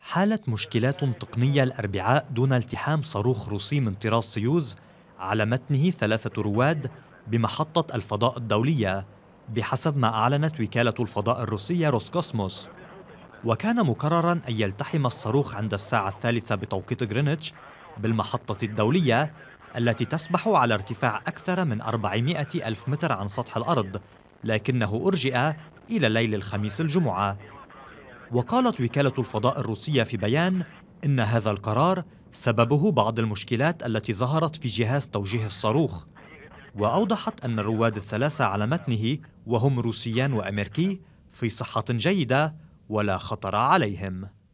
حالت مشكلات تقنية الأربعاء دون التحام صاروخ روسي من طراز سيوز على متنه ثلاثة رواد بمحطة الفضاء الدولية بحسب ما أعلنت وكالة الفضاء الروسية روسكوسموس وكان مقررا أن يلتحم الصاروخ عند الساعة الثالثة بتوقيت غرينتش بالمحطة الدولية التي تسبح على ارتفاع أكثر من 400 ألف متر عن سطح الأرض لكنه أرجئ إلى ليل الخميس الجمعة وقالت وكالة الفضاء الروسية في بيان إن هذا القرار سببه بعض المشكلات التي ظهرت في جهاز توجيه الصاروخ وأوضحت أن الرواد الثلاثة على متنه وهم روسيان وأمريكي في صحة جيدة ولا خطر عليهم